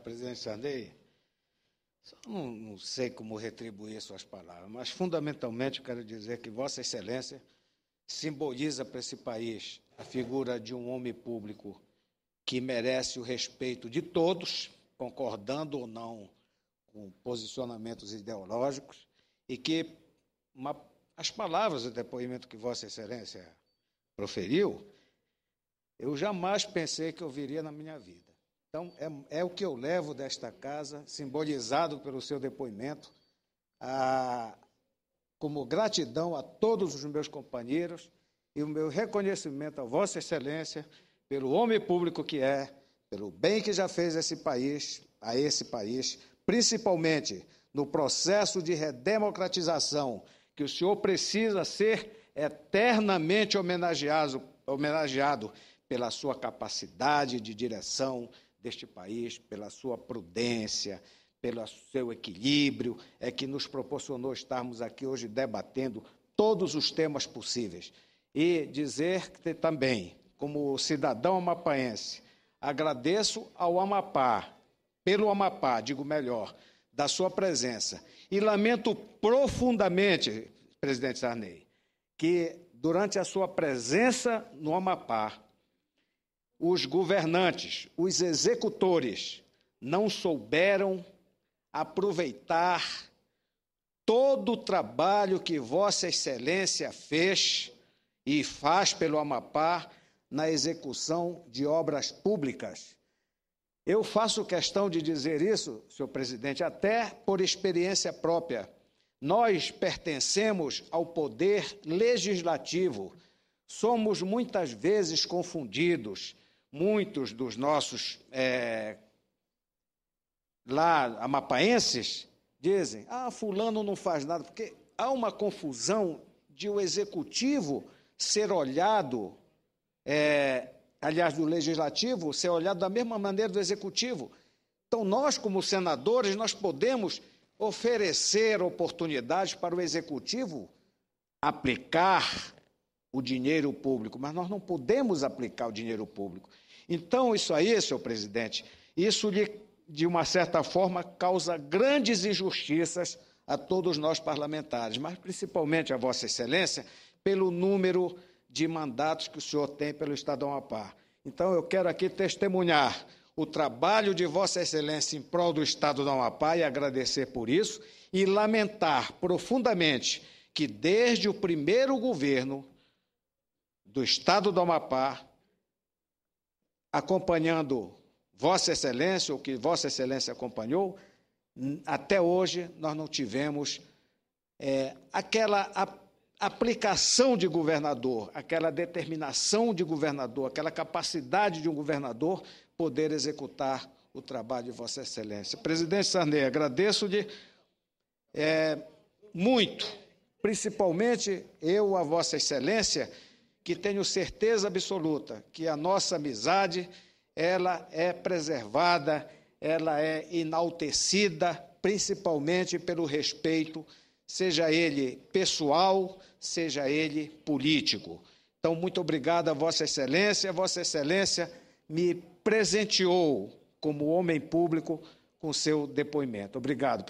Presidente Sarney, não, não, sei como retribuir suas palavras, mas fundamentalmente quero dizer que Vossa Excelência simboliza para esse país a figura de um homem público que merece o respeito de todos, concordando ou não com posicionamentos ideológicos, e que uma, as palavras do depoimento que Vossa Excelência proferiu, eu jamais pensei que ouviria na minha vida. Então, é, é, o que eu levo desta casa, simbolizado pelo seu depoimento, a, como gratidão a todos os meus companheiros e o meu reconhecimento a Vossa Excelência pelo homem público que é, pelo bem que já fez esse país, a esse país, principalmente no processo de redemocratização, que o senhor precisa ser eternamente homenageado, homenageado pela sua capacidade de direção, deste país, pela sua prudência, pelo seu equilíbrio, é que nos proporcionou estarmos aqui hoje debatendo todos os temas possíveis. E dizer que também, como cidadão amapaense, agradeço ao Amapá, pelo Amapá, digo melhor, da sua presença. E lamento profundamente, presidente Sarney, que durante a sua presença no Amapá, os governantes, os executores, não souberam aproveitar todo o trabalho que Vossa Excelência fez e faz pelo Amapá na execução de obras públicas. Eu faço questão de dizer isso, senhor presidente, até por experiência própria. Nós pertencemos ao poder legislativo, somos muitas vezes confundidos muitos dos nossos é, lá amapaenses dizem: ah, fulano não faz nada, porque há uma confusão de o executivo ser olhado, é, aliás, do legislativo ser olhado da mesma maneira do executivo. Então, nós, como senadores, nós podemos oferecer oportunidades para o executivo aplicar o dinheiro público, mas nós não podemos aplicar o dinheiro público. Então, isso aí, senhor presidente, isso lhe, de uma certa forma, causa grandes injustiças a todos nós parlamentares, mas principalmente a Vossa Excelência, pelo número de mandatos que o senhor tem pelo Estado do Amapá. Então, eu quero aqui testemunhar o trabalho de Vossa Excelência em prol do Estado da Amapá e agradecer por isso e lamentar profundamente que, desde o primeiro governo, do Estado do Amapá, acompanhando Vossa Excelência, o que Vossa Excelência acompanhou, até hoje nós não tivemos é, aquela aplicação de governador, aquela determinação de governador, aquela capacidade de um governador poder executar o trabalho de Vossa Excelência. Presidente Sarney, agradeço-lhe é, muito, principalmente eu, a Vossa Excelência que tenho certeza absoluta que a nossa amizade ela é preservada, ela é enaltecida, principalmente pelo respeito, seja ele pessoal, seja ele político. Então, muito obrigado a Vossa Excelência. Vossa Excelência me presenteou como homem público com seu depoimento. Obrigado.